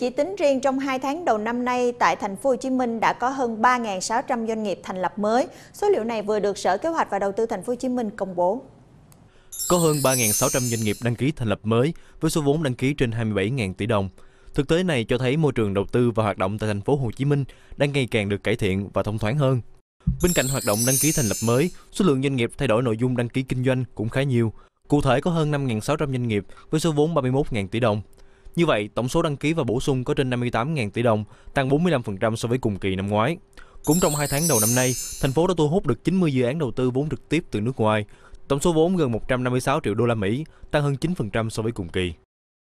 Chỉ tính riêng trong 2 tháng đầu năm nay, tại thành phố Hồ Chí Minh đã có hơn 3.600 doanh nghiệp thành lập mới. Số liệu này vừa được Sở Kế hoạch và Đầu tư thành phố Hồ Chí Minh công bố. Có hơn 3.600 doanh nghiệp đăng ký thành lập mới với số vốn đăng ký trên 27.000 tỷ đồng. Thực tế này cho thấy môi trường đầu tư và hoạt động tại thành phố Hồ Chí Minh đang ngày càng được cải thiện và thông thoáng hơn. Bên cạnh hoạt động đăng ký thành lập mới, số lượng doanh nghiệp thay đổi nội dung đăng ký kinh doanh cũng khá nhiều. Cụ thể có hơn 5.600 doanh nghiệp với số vốn 31.000 tỷ đồng. Như vậy, tổng số đăng ký và bổ sung có trên 58.000 tỷ đồng, tăng 45% so với cùng kỳ năm ngoái. Cũng trong 2 tháng đầu năm nay, thành phố đã thu hút được 90 dự án đầu tư vốn trực tiếp từ nước ngoài, tổng số vốn gần 156 triệu đô la Mỹ, tăng hơn 9% so với cùng kỳ.